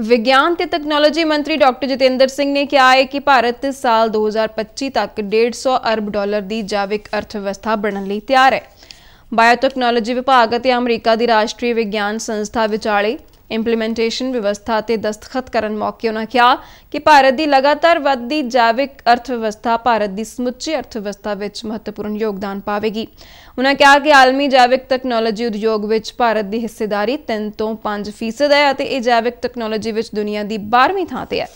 ਵਿਗਿਆਨ ਤੇ ਟੈਕਨੋਲੋਜੀ ਮੰਤਰੀ ਡਾਕਟਰ ਜਤਿੰਦਰ ਸਿੰਘ ਨੇ ਕਿਹਾ ਹੈ ਕਿ ਭਾਰਤ ਸਾਲ 2025 ਤੱਕ 150 ਅਰਬ ਡਾਲਰ ਦੀ ਜੈਵਿਕ ਅਰਥਵਿਵਸਥਾ ਬਣਨ ਲਈ ਤਿਆਰ ਹੈ ਬਾਇਓਟੈਕਨੋਲੋਜੀ ਵਿਭਾਗ ਅਤੇ ਅਮਰੀਕਾ ਦੀ ਰਾਸ਼ਟਰੀ ਵਿਗਿਆਨ ਸੰਸਥਾ ਵਿਚਾਲੇ ਇੰਪਲੀਮੈਂਟੇਸ਼ਨ ਵਿਵਸਥਾ ਤੇ ਦਸਤਖਤ ਕਰਨ ਮੌਕੇ ਉਹਨਾਂ ਕਿਹਾ ਕਿ ਭਾਰਤ ਦੀ ਲਗਾਤਾਰ ਵੱਧਦੀ ਜੈਵਿਕ ਅਰਥਵਿਵਸਥਾ ਭਾਰਤ ਦੀ ਸਮੁੱਚੀ ਅਰਥਵਿਵਸਥਾ ਵਿੱਚ ਮਹੱਤਵਪੂਰਨ ਯੋਗਦਾਨ ਪਾਵੇਗੀ ਉਹਨਾਂ ਕਿਹਾ ਕਿ ਆਲਮੀ ਜੈਵਿਕ ਟੈਕਨੋਲੋਜੀ ਉਦਯੋਗ ਵਿੱਚ ਭਾਰਤ ਦੀ ਹਿੱਸੇਦਾਰੀ 3 ਤੋਂ 5% ਹੈ ਅਤੇ ਇਹ ਜੈਵਿਕ ਟੈਕਨੋਲੋਜੀ ਵਿੱਚ ਦੁਨੀਆ ਦੀ 12ਵੀਂ ਥਾਂ ਤੇ ਹੈ